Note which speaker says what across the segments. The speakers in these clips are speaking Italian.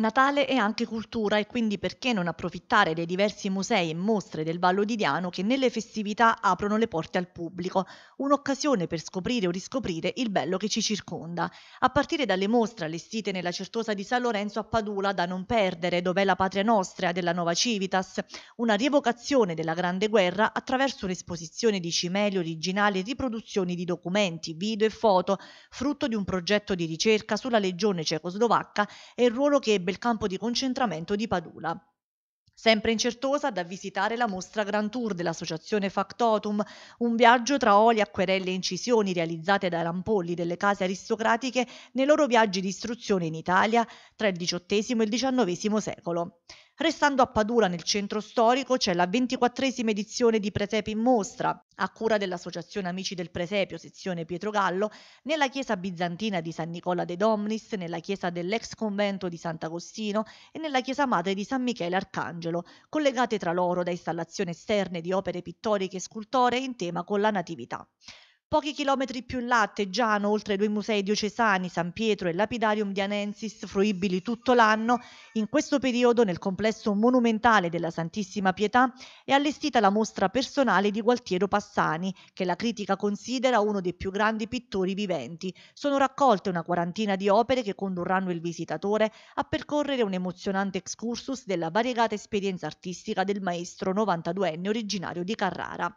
Speaker 1: Natale è anche cultura e quindi perché non approfittare dei diversi musei e mostre del Vallo di Diano che nelle festività aprono le porte al pubblico, un'occasione per scoprire o riscoprire il bello che ci circonda, a partire dalle mostre allestite nella Certosa di San Lorenzo a Padula da non perdere, dov'è la patria nostra della Nova Civitas, una rievocazione della Grande Guerra attraverso un'esposizione di cimeli originali e riproduzioni di documenti, video e foto, frutto di un progetto di ricerca sulla legione cecoslovacca e il ruolo che ebbe sarebbe il campo di concentramento di Padula. Sempre incertosa da visitare la mostra Grand Tour dell'associazione Factotum, un viaggio tra oli, acquerelle e incisioni realizzate dai rampolli delle case aristocratiche nei loro viaggi di istruzione in Italia tra il XVIII e il XIX secolo. Restando a Padula nel centro storico c'è la ventiquattresima edizione di Presepi in mostra, a cura dell'Associazione Amici del Presepio, sezione Pietro Gallo, nella chiesa bizantina di San Nicola de Domnis, nella chiesa dell'ex convento di Sant'Agostino e nella chiesa madre di San Michele Arcangelo, collegate tra loro da installazioni esterne di opere pittoriche e scultoree in tema con la Natività. Pochi chilometri più in là atteggiano, oltre ai due musei diocesani, San Pietro e Lapidarium di Anensis, fruibili tutto l'anno, in questo periodo nel complesso monumentale della Santissima Pietà è allestita la mostra personale di Gualtiero Passani, che la critica considera uno dei più grandi pittori viventi. Sono raccolte una quarantina di opere che condurranno il visitatore a percorrere un emozionante excursus della variegata esperienza artistica del maestro 92enne originario di Carrara.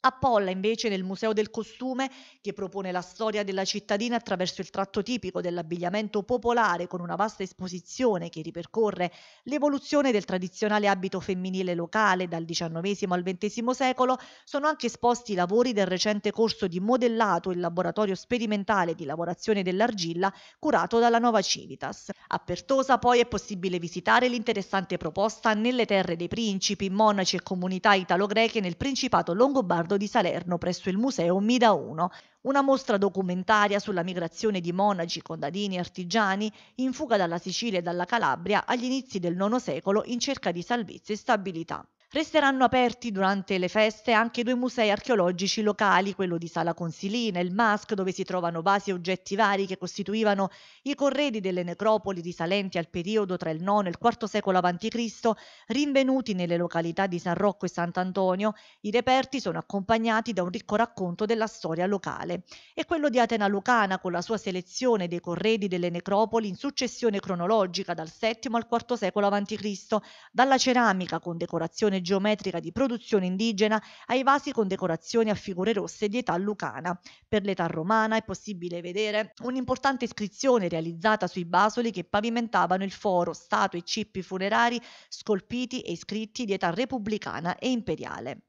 Speaker 1: A Polla invece nel Museo del Costume, che propone la storia della cittadina attraverso il tratto tipico dell'abbigliamento popolare con una vasta esposizione che ripercorre l'evoluzione del tradizionale abito femminile locale dal XIX al XX secolo, sono anche esposti i lavori del recente corso di modellato in laboratorio sperimentale di lavorazione dell'argilla curato dalla Nova Civitas. A Pertosa poi è possibile visitare l'interessante proposta Nelle terre dei principi, monaci e comunità italo-greche nel Principato Longobardo Leonardo di Salerno presso il Museo Mida 1, una mostra documentaria sulla migrazione di monaci, contadini e artigiani in fuga dalla Sicilia e dalla Calabria agli inizi del IX secolo in cerca di salvezza e stabilità. Resteranno aperti durante le feste anche due musei archeologici locali, quello di Sala Consilina e il Masc, dove si trovano vasi e oggetti vari che costituivano i corredi delle necropoli risalenti al periodo tra il IX e il IV secolo a.C., rinvenuti nelle località di San Rocco e Sant'Antonio. I reperti sono accompagnati da un ricco racconto della storia locale. E quello di Atena Lucana, con la sua selezione dei corredi delle necropoli in successione cronologica dal VII al IV secolo a.C., dalla ceramica con decorazione disposizione geometrica di produzione indigena ai vasi con decorazioni a figure rosse di età lucana. Per l'età romana è possibile vedere un'importante iscrizione realizzata sui basoli che pavimentavano il foro, statue e cippi funerari scolpiti e iscritti di età repubblicana e imperiale.